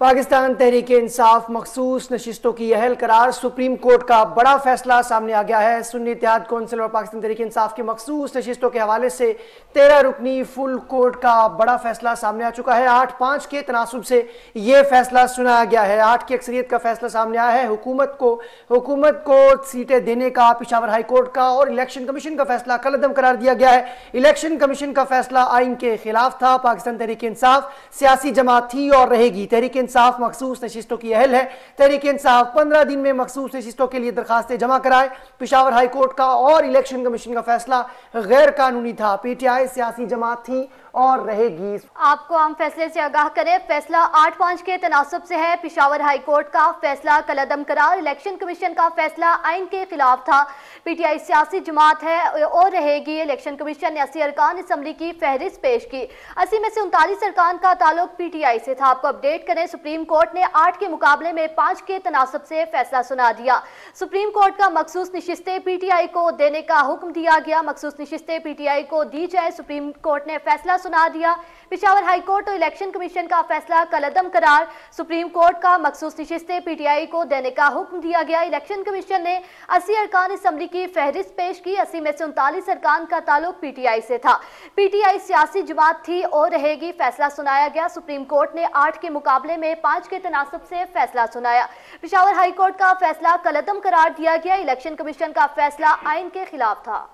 पाकिस्तान तहरीक इंसाफ मखसूस नशिस्तों की अहल करार सुप्रीम कोर्ट का बड़ा फैसला सामने आ गया है सुन्नी इतिहाद कौंसिल और पाकिस्तान तहरीक इंसाफ की मखसूस नशिस्तों के हवाले से तेरह रुकनी फुल कोर्ट का बड़ा फैसला सामने आ चुका है आठ पाँच के तनासब से ये फैसला सुनाया गया है आठ की अक्सरियत का फैसला सामने आया है हुकूमत को हुकूमत को सीटें देने का पिशावर हाई कोर्ट का और इलेक्शन कमीशन का फैसला कलदम करार दिया गया है इलेक्शन कमीशन का फैसला आइन के खिलाफ था पाकिस्तान तहरीक इंसाफ सियासी जमात थी और रहेगी तहरीक इंसाफ मखसूस नशिस्तों की अहल है तहरीक इंसाफ पंद्रह दिन में मखसूस नशिस्तों के लिए दरखास्तें जमा कराए पिशावर हाई कोर्ट का और इलेक्शन कमीशन का फैसला गैर कानूनी था पी टी आई सियासी जमात थी और रहेगी आपको हम फैसले से आगाह करें फैसला आठ पांच के तनासब से है पिशावर हाई कोर्ट का फैसला कल अदम करार इलेक्शन कमीशन का फैसला आइन के खिलाफ था पीटीआई सियासी जमात है और रहेगी इलेक्शन कमीशन ने अस्सी अरकान असम्बली की फहरिस्त पेश की अस्सी में से उनतालीस अरकान का ताल्लुक पीटीआई से था आपको अपडेट करें सुप्रीम कोर्ट ने आठ के मुकाबले में पांच के तनासब से फैसला सुना दिया सुप्रीम कोर्ट का मखसूस नशिस्तें पीटीआई को देने का हुक्म दिया गया मखसूस नशिस्तें पीटीआई को दी जाए सुप्रीम कोर्ट ने फैसला सुना दिया पिशावर हाईकोर्ट और इलेक्शन कमीशन का फैसला कलदम करार सुप्रीम कोर्ट का मखसूस नशिस्तें पीटीआई को देने का हुक्म दिया गया इलेक्शन कमीशन ने अस्सी अरकान असम्बली की फहरिस्त पेश की अस्सी में से उनतालीस अरकान का ताल्लुक पीटीआई से था पीटीआई सियासी जमात थी और रहेगी फैसला सुनाया गया सुप्रीम कोर्ट ने आठ के मुकाबले में पांच के तनासब से फैसला सुनाया पिशावर हाईकोर्ट का फैसला कलदम करार दिया गया इलेक्शन कमीशन का फैसला आइन के खिलाफ था